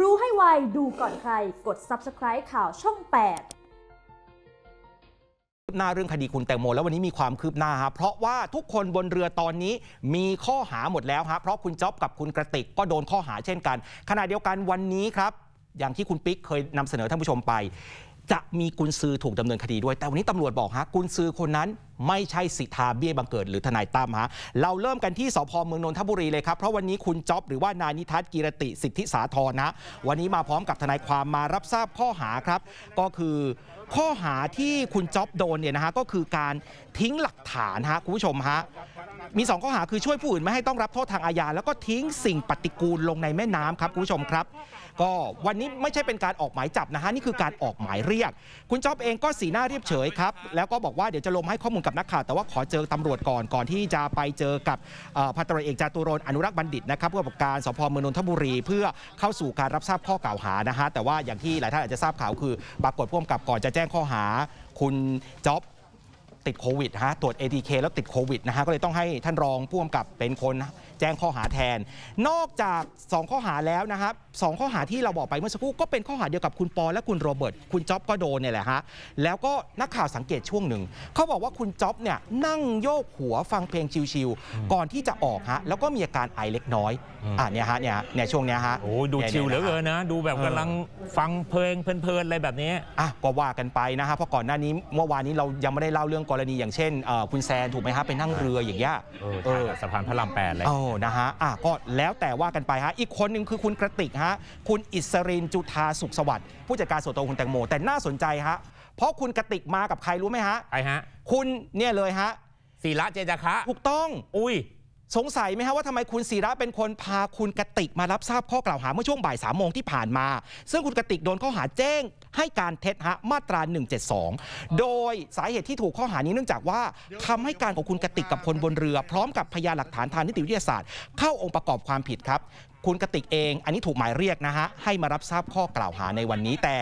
รู้ให้ไวดูก่อนใคร กด subscribe ข่าวช่อง8ืบหน้าเรื่องคดีคุณแตงโมแล้ววันนี้มีความคืบหน้าครับเพราะว่าทุกคนบนเรือตอนนี้มีข้อหาหมดแล้วฮะเพราะคุณจ๊อบกับคุณกระติกก็โดนข้อหาเช่นกัน ขณะเดียวกันวันนี้ครับ อย่างที่คุณปิ๊กเคยนำเสนอท่านผู้ชมไป จะมีกุญซือถูกดำเนินคดีด้วย แต่วันนี้ตำรวจบอกฮะกุญซือคนนั้นไม่ใช่สิทธาเบี้ยบังเกิดหรือทนายตั้มฮะเราเริ่มกันที่สพเมืองนนทบุรีเลยครับ เพราะวันนี้คุณจ๊อบหรือว่านายนิทัศน์กีรติสิทธิสาธรนะ วันนี้มาพร้อมกับทนายความมารับทราบข้อหาครับ ก็คือข้อหาที่คุณจ๊อบโดนเนี่ยนะฮะก็คือการทิ้งหลักฐานฮะคุณผู้ชมฮะมี 2 ข้อหาคือช่วยผู้อื่นไม่ให้ต้องรับโทษทางอาญาแล้วก็ทิ้งสิ่งปฏิกูลลงในแม่น้ำครับคุณผู้ชมครับ ก็วันนี้ไม่ใช่เป็นการออกหมายจับนะฮะนี่คือการออกหมายเรียก คุณจ๊อบเองก็สีหน้าเรียบเฉยครับ แล้วก็บอกว่าเดี๋ยวจะลงให้ข้อมูลกับนักข่าวแต่ว่าขอเจอตำรวจก่อนก่อนที่จะไปเจอกับพันตรเอกจาตุรนอนุรักษ์บัณฑิตนะครับผู้ังกับการสพเมืองนนทบุรีเพื่อเข้าสู่การรับทราบข้อกล่าวหานะฮะแต่ว่าอย่างที่หลายท่านอาจจะทราบข่าวคือปรากฏพ่วงกับก่อนจะจ้งข้อหา คุณจ๊อบติดโควิดฮะตรวจ ATK แล้วติดโควิดนะฮะก็เลยต้องให้ท่านรองผู้กำกับเป็นคนแจ้งข้อหาแทน นอกจาก 2 ข้อหาแล้วนะครับ2 ข้อหาที่เราบอกไปเมื่อสักครู่ก็เป็นข้อหาเดียวกับคุณปอและคุณโรเบิร์ตคุณจ๊อบก็โดนเนี่ยแหละฮะแล้วก็นักข่าวสังเกตช่วงหนึ่งเขาบอกว่าคุณจ๊อบเนี่ยนั่งโยกหัวฟังเพลงชิวๆก่อนที่จะออกฮะแล้วก็มีอาการไอเล็กน้อยอ่าเนี่ยฮะเนี่ยเนี่ยช่วงเนี้ยฮะโอ้ดูชิวเหลือเกินนะดูแบบกำลังฟังเพลงเพลินๆอะไรแบบนี้อ่ะก็ว่ากันไปนะฮะเพราะก่อนหน้านี้เมื่อวานนี้เรายังไม่ได้เล่าเรื่องกรณีอย่างเช่นคุณแซนถูกไหมฮะไปนั่งเรืออย่างเงี้ยสะพานพระรามแปดเลยโอ้นะฮะอ่ะก็แล้วแต่ว่ากันไปฮะอีกคนหนึ่งคือคุณกระติกฮะคุณอิสรินจุธาสุขสวัสดิ์ ผู้จัดการส่วนตัวคุณแตงโม แต่น่าสนใจฮะเพราะคุณกติกมากับใครรู้ไหมฮะใครฮะคุณเนี่ยเลยฮะศิระเจจาคะ ถูกต้อง อุ้ยสงสัยไหมฮะ ว่าทำไมคุณศิระเป็นคนพาคุณกติกมารับทราบข้อกล่าวหาเมื่อช่วงบ่ายสามโมงที่ผ่านมา ซึ่งคุณกติกโดนข้อหาแจ้งให้การเท็จฮะมาตรา 172 โดยสาเหตุที่ถูกข้อหานี้เนื่องจากว่าํำให้การของคุณกติกกับคนบนเรือ พร้อมกับพยานหลักฐานทางนิติวิทยาศาสตร์เข้าองค์ประกอบความผิดครับคุณกติกเองอันนี้ถูกหมายเรียกนะฮะให้มารับทราบข้อกล่าวหาในวันนี้ แต่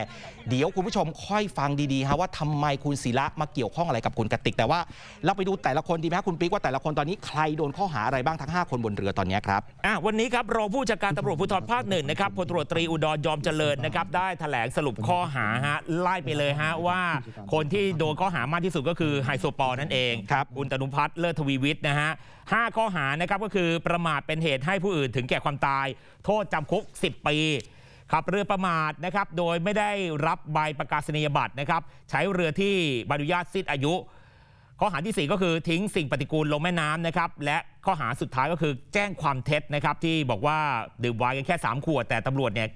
เดี๋ยวคุณผู้ชมค่อยฟังดีๆฮะว่าทำไมคุณศิระมาเกี่ยวข้องอะไรกับคุณกติกแต่ว่า เราไปดูแต่ละคนดีไหมคุณปิ๊กว่าแต่ละคนตอนนี้ใครโดนข้อหาอะไรบ้างทั้ง5คนบนเรือตอนนี้ครับอ่ะวันนี้ครับรองผู้จัดการตำรวจภูธรภาคหนึ่งนะครับพลตรวจตรีอุดรยอมเจริญนะครับได้แถลงสรุปข้อหาฮะไล่ไปเลยฮะว่า คนที่โดนข้อหามากที่สุดก็คือไฮโซปอนั่นเองครับคุณตนุพัฒน์เลิศทวีวิทย์นะฮะห้าข้อหานะครับก็คือประมาทเป็นเหตุให้ผู้อื่นถึงแก่ความตายโทษจำคุก 10 ปีขับเรือประมาทนะครับ โดยไม่ได้รับใบประกาศนียบัตรนะครับ ใช้เรือที่ใบอนุญาตสิ้นอายุ ข้อหาที่ 4 ก็คือทิ้งสิ่งปฏิกูลลงแม่น้ำนะครับและข้อหาสุดท้ายก็คือแจ้งความเท็จนะครับ ที่บอกว่า ดื่มไวน์กันแค่ 3 ขวด แต่ตำรวจเนี่ย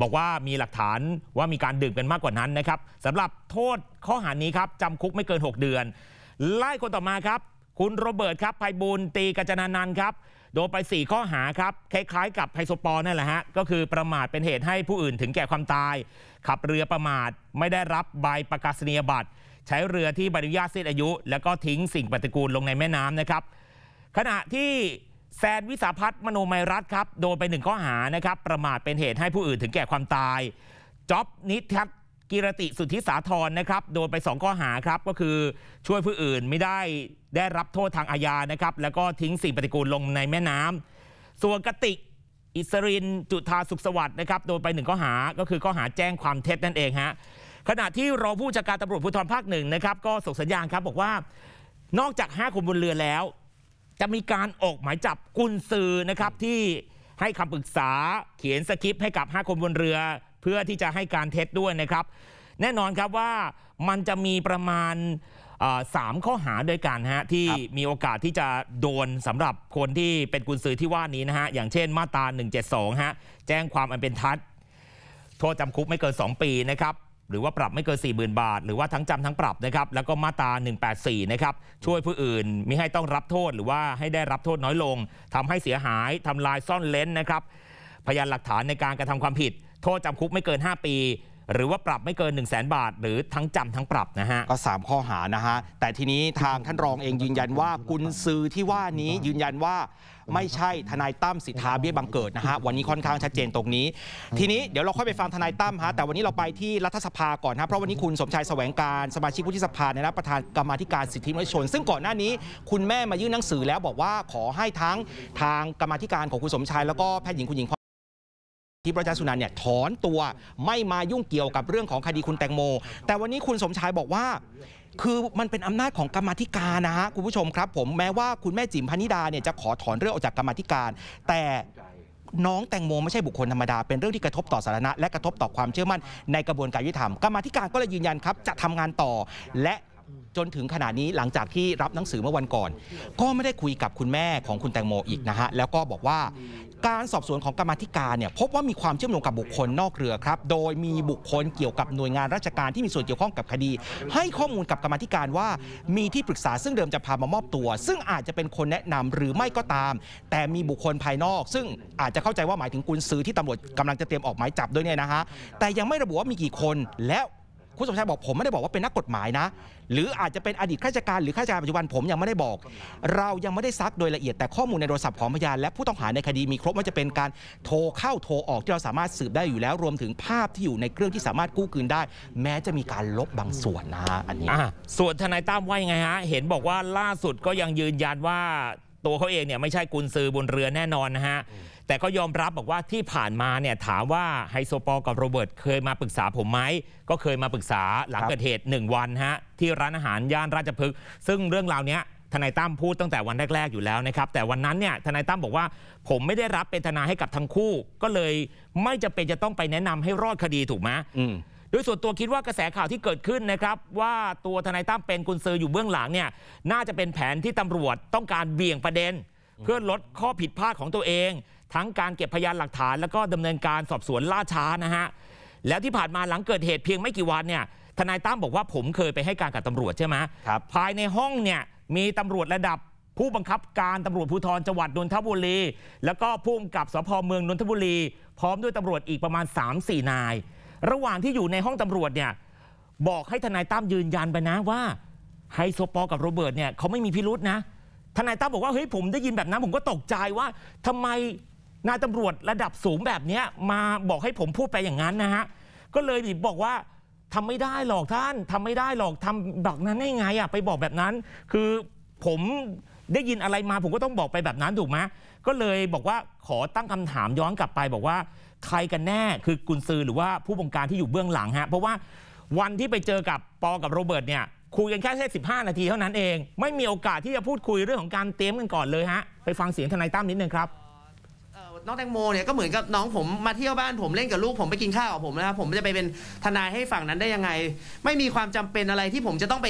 บอกว่ามีหลักฐานว่ามีการดื่มกันมากกว่านั้นนะครับสำหรับโทษข้อหานี้ครับจำคุกไม่เกิน 6 เดือน ไล่คนต่อมาครับคุณโรเบิร์ตครับไพบูลตีกัจนานัน์ครับโดนไป 4 ข้อหาครับคล้ายๆ กับไฮโซปอลนั่น แหละฮะ ก็คือประมาทเป็นเหตุให้ผู้อื่นถึงแก่ความตาย ขับเรือประมาทไม่ได้รับใบประกาศนียบัตร ใช้เรือที่ใบอนุญาตสิ้นอายุ แล้วก็ทิ้งสิ่งปฏิกูลลงในแม่น้ำนะครับ ขณะที่แซนวิสาพัฒน์มโนมัยรัตครับโดนไปหนึ่งข้อหานะครับประมาทเป็นเหตุให้ผู้อื่นถึงแก่ความตายจ็อบนิทัศกิรติสุทธิสาธรนะครับโดนไป 2 ข้อหาครับก็คือช่วยผู้อื่นไม่ได้ได้รับโทษทางอาญานะครับแล้วก็ทิ้งสิ่งปฏิกูลลงในแม่น้ำส่วนกติกอิสริน จุธาสุขสวัสดิ์นะครับโดนไปหนึ่งข้อหาก็คือข้อหาแจ้งความเท็จนั่นเองฮะขณะที่รองผู้จัดการตำรวจภูธรภาคหนึ่งนะครับ ก็ส่งสัญญาณครับบอกว่า นอกจาก 5 คนบนเรือแล้ว จะมีการออกหมายจับกุนซือนะครับที่ให้คำปรึกษาเขียนสคริปต์ให้กับ5คนบนเรือเพื่อที่จะให้การเท็จด้วยนะครับ แน่นอนครับว่ามันจะมีประมาณสามข้อหาด้วยกันฮะที่มีโอกาสที่จะโดนสำหรับคนที่เป็นกุญสือที่ว่านี้นะฮะอย่างเช่นมาตรา172ฮะแจ้งความอันเป็นทัด โทษจำคุกไม่เกิน2ปีนะครับหรือว่าปรับไม่เกิน40,000 บาท หรือว่าทั้งจำทั้งปรับนะครับ แล้วก็มาตรา184 นะครับ ช่วยผู้อื่นมิให้ต้องรับโทษหรือว่าให้ได้รับโทษน้อยลง ทำให้เสียหาย ทำลายซ่อนเล้นนะครับพยานหลักฐานในการกระทำความผิดโทษจำคุกไม่เกิน 5 ปี หรือว่าปรับไม่เกิน 1 0 0 0 0แบาท หรือทั้งจำทั้งปรับนะฮะก็ 3 ข้อหานะฮะ แต่ทีนี้ทางท่านรองเองยืนยันว่ากุญซือที่ว่านี้ยืนยันว่าไม่ใช่ทนายตั้มสิทธาเบี้ยบังเกิด นะฮะ วันนี้ค่อนข้างชัดเจนตรงนี้ทีนี้เดี๋ยวเราค่อยไปฟังทนายตั้มฮะแต่วันนี้เราไปที่รัฐสภาก่อนนะเพราะวันนี้คุณสมชายแสวงการสมาชิกผู้ที่สภาในรับประธานกรรมธิการสิทธิมนุษยชนซึ่งก่อนหน้านี้คุณแม่มายื่นหนังสือแล้วบอกว่าขอให้ทั้งทางกรรมธิการของคุณสมชายแล้วก็แพทย์หญิงคุณหญิงที่พระอาจารย์สุนันเนี่ยถอนตัวไม่มายุ่งเกี่ยวกับเรื่องของคดีคุณแตงโม แต่วันนี้คุณสมชายบอกว่าคือมันเป็นอำนาจของกรรมธิการนะฮะคุณผู้ชมครับ ผมแม้ว่าคุณแม่จิ๋มพนิดาเนี่ยจะขอถอนเรื่องออกจากกรรมธิการ แต่น้องแตงโมไม่ใช่บุคคลธรรมดาเป็นเรื่องที่กระทบต่อสาธารณะและกระทบต่อความเชื่อมั่นในกระบวนการยุติธรรมกรรมธิการก็เลยยืนยันครับจะทำงานต่อ และจนถึงขณะนี้หลังจากที่รับหนังสือเมื่อวันก่อน ก็ไม่ได้คุยกับคุณแม่ของคุณแตงโมอีกนะฮะแล้วก็บอกว่าการสอบสวนของกรรมธิการเนี่ยพบว่ามีความเชื่อมโยงกับบุคคลนอกเรือครับ โดยมีบุคคลเกี่ยวกับหน่วยงานราชการที่มีส่วนเกี่ยวข้องกับคดี ให้ข้อมูลกับกรรมธิการว่ามีที่ปรึกษาซึ่งเดิมจะพามามอบตัว ซึ่งอาจจะเป็นคนแนะนำหรือไม่ก็ตาม แต่มีบุคคลภายนอก ซึ่งอาจจะเข้าใจว่าหมายถึงกุญซื้อที่ตำรวจกำลังจะเตรียมออกหมายจับด้วยเนี่ยนะฮะแต่ยังไม่ระบุว่ามีกี่คนแล้วคุณสมชายบอกผมไม่ได้บอกว่าเป็นนักกฎหมายนะ หรืออาจจะเป็นอดีตข้าราชการหรือข้าราชการปัจจุบันผมยังไม่ได้บอก เรายังไม่ได้ซักโดยละเอียดแต่ข้อมูลในโทรศัพท์ของพยานและผู้ต้องหาในคดีมีครบว่าจะเป็นการโทรเข้าโทรออกที่เราสามารถสืบได้อยู่แล้วรวมถึงภาพที่อยู่ในเครื่องที่สามารถกู้คืนได้แม้จะมีการลบบางส่วนนะอันนี้ส่วนทนายตั้มว่ายังไงฮะเห็นบอกว่าล่าสุดก็ยังยืนยันว่าตัวเขาเองเนี่ยไม่ใช่กุนซือบนเรือแน่นอนนะฮะแต่ก็ยอมรับบอกว่าที่ผ่านมาเนี่ยถามว่าไฮโซปอลกับโรเบิร์ตเคยมาปรึกษาผมไหมก็เคยมาปรึกษาหลังเกิดเหตุ 1 วันฮะที่ร้านอาหารย่านราชพฤกษ์ซึ่งเรื่องราวเนี้ยทนายตั้มพูดตั้งแต่วันแรก ๆ อยู่แล้วนะครับแต่วันนั้นเนี่ยทนายตั้มบอกว่า ผมไม่ได้รับเป็นทนายให้กับทั้งคู่ ก็เลยไม่จะเป็นจะต้องไปแนะนำให้รอดคดีถูกไหมโดยส่วนตัวคิดว่ากระแสข่าวที่เกิดขึ้นนะครับ ว่าตัวทนายตั้มเป็นกุญซืออยู่เบื้องหลังเนี่ยน่าจะเป็นแผนที่ตำรวจต้องการเบี่ยงประเด็น เพื่อลดข้อผิดพลาดของตัวเองทั้งการเก็บพยานหลักฐานแล้วก็ดำเนินการสอบสวนล่าช้านะฮะ แล้วที่ผ่านมาหลังเกิดเหตุเพียงไม่กี่วันเนี่ย ทนายตั้มบอกว่าผมเคยไปให้การกับตำรวจใช่ไหมครับภายในห้องเนี่ยมีตำรวจระดับผู้บังคับการตำรวจภูธรจังหวัดนนทบุรี แล้วก็ผู้กำกับสพเมืองนนทบุรีพร้อมด้วยตำรวจอีกประมาณ 3-4 นาย ระหว่างที่อยู่ในห้องตำรวจเนี่ยบอกให้ทนายตั้มยืนยันไปนะว่าไฮโซปอกับโรเบิร์ตเนี่ยเขาไม่มีพิรุษนะ ทนายตั้มบอกว่าเฮ้ยผมได้ยินแบบนั้นผมก็ตกใจว่าทำไมนายตำรวจระดับสูงแบบนี้มาบอกให้ผมพูดไปอย่างนั้นนะฮะ ก็เลยบอกว่าทำไม่ได้หรอกท่านทำไม่ได้หรอกทำแบบนั้นได้ไงอ่ะไปบอกแบบนั้น คือผมได้ยินอะไรมาผมก็ต้องบอกไปแบบนั้นถูกไหมก็เลยบอกว่าขอตั้งคำถามย้อนกลับไป บอกว่าใครกันแน่คือกุนซือหรือว่าผู้บงการที่อยู่เบื้องหลังฮะเพราะว่าวันที่ไปเจอกับปอกับโรเบิร์ตเนี่ยคุยกันแค่แค่สินาทีเท่านั้นเอง ไม่มีโอกาสที่จะพูดคุยเรื่องของการเตรียมกันก่อนเลยฮะไปฟังเสียงทนายตั้มนิดนึงครับน้องแตงโมเนี่ยก็เหมือนกับน้องผมมาเที่ยวบ้านผมเล่นกับลูกผมไปกินข้าวกับผมนะครับผมจะไปเป็นทนายให้ฝั่งนั้นได้ยังไง ไม่มีความจำเป็นอะไรที่ผมจะต้องไป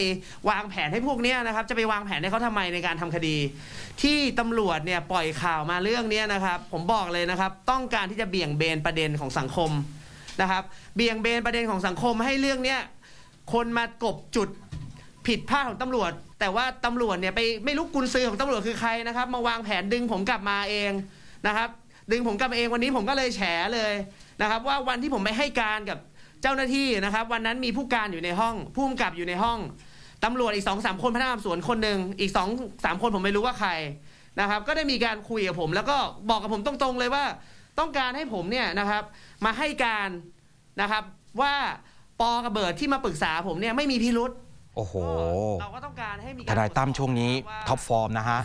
วางแผนให้พวกเนี้ยนะครับ จะไปวางแผนให้เขาทำไมในการทำคดี ที่ตำรวจเนี่ยปล่อยข่าวมาเรื่องนี้นะครับ ผมบอกเลยนะครับ ต้องการที่จะเบี่ยงเบนประเด็นของสังคมนะครับ เบี่ยงเบนประเด็นของสังคมให้เรื่องเนี้ยคนมากบจุดผิดพลาดของตำรวจ แต่ว่าตำรวจเนี่ยไปไม่รู้กุญซือของตำรวจคือใครนะครับ มาวางแผนดึงผมกลับมาเองนะครับดึงผมกลับเองวันนี้ผมก็เลยแฉเลยนะครับว่าวันที่ผมไปให้การกับเจ้าหน้าที่นะครับ วันนั้นมีผู้การอยู่ในห้องผู้กำกับอยู่ในห้องตำรวจอีกสองสามคนพนักงานสวนคนหนึ่งอีกสองสามคนผมไม่รู้ว่าใครนะครับ ก็ได้มีการคุยกับผม แล้วก็บอกกับผมตรงๆ เลยว่า ต้องการให้ผมเนี่ยนะครับมาให้การนะครับว่าปอกระเบิดที่มาปรึกษาผมเนี่ยไม่มีพิรุษโอ้โหทนายตั้มช่วงนี้ท็อปฟอร์มนะฮะ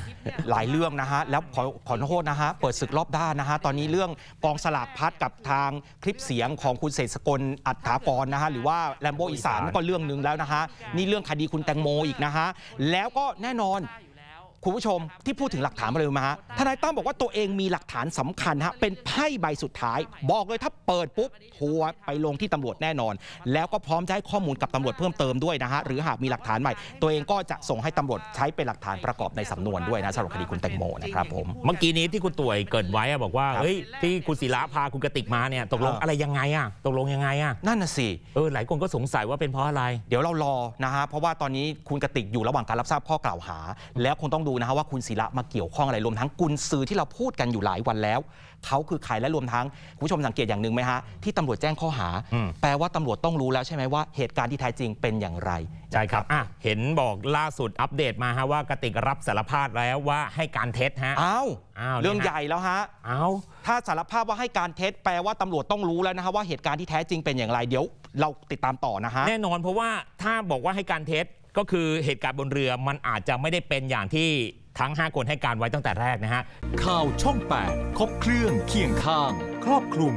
หลายเรื่องนะฮะ แล้วขอขอโทษนะฮะ เปิดศึกรอบด้านนะฮะ ตอนนี้เรื่องกองสลากพัดกับทางคลิปเสียงของคุณเศรษสกลอัฏฐากรนะฮะ หรือว่าแลมโบอีสานก็เรื่องหนึ่งแล้วนะฮะ นี่เรื่องคดีคุณแตงโมอีกนะฮะ แล้วก็แน่นอนคุณผู้ชมที่พูดถึงหลักฐานอะไรมาฮะทนายตั้มบอกว่าตัวเองมีหลักฐานสำคัญฮะเป็นไพ่ใบสุดท้าย บอกเลยถ้าเปิดปุ๊บทัวร์ไปลงที่ตำรวจแน่นอน แล้วก็พร้อมจะให้ข้อมูลกับตำรวจเพิ่มเติมด้วยนะฮะหรือหากมีหลักฐานใหม่ ตัวเองก็จะส่งให้ตำรวจใช้เป็นหลักฐานประกอบในสำนวนด้วยนะสำหรับคดีคุณแตงโมนะครับผมเมื่อกี้นี้ที่คุณตุ๋ยเกิดไว้บอกว่าเฮ้ยที่คุณศิลาพาคุณกติกมาเนี่ย ตกลงอะไรยังไงอ่ะตกลงยังไงอ่ะนั่นน่ะสิเออหลายคนก็สงสัยว่าเป็นเพราะอะไร เดี๋ยวเรารอนะฮะเพราะว่าตอนนี้คุณกติกอยู่ระหว่างการรับทราบข้อกล่าวหา แล้วคงต้องดูนะฮะว่าคุณศิระมาเกี่ยวข้องอะไรรวมทั้งกุนซือที่เราพูดกันอยู่หลายวันแล้วเขาคือใครและรวมทั้งคุณผู้ชมสังเกตอย่างหนึ่งไหมฮะที่ตำรวจแจ้งข้อหา แปลว่าตำรวจต้องรู้แล้วใช่ไหมว่าเหตุการณ์ที่แท้จริงเป็นอย่างไรใช่ครับอ่ะเห็นบอกล่าสุดอัปเดตมาฮะว่ากติกรับสารภาพแล้วว่าให้การเท็จฮะอ้าวเรื่องใหญ่แล้วฮะอ้าวถ้าสารภาพว่าให้การเท็จแปลว่าตำรวจต้องรู้แล้วนะฮะว่าเหตุการณ์ที่แท้จริงเป็นอย่างไร เดี๋ยวเราติดตามต่อนะฮะแน่นอนเพราะว่าถ้าบอกว่าให้การเท็จก็คือเหตุการณ์บนเรือมันอาจจะไม่ได้เป็นอย่างที่ทั้ง 5 คนให้การไว้ตั้งแต่แรกนะฮะ ข่าวช่อง 8 ครบเครื่องเคียงข้าง ครอบคลุม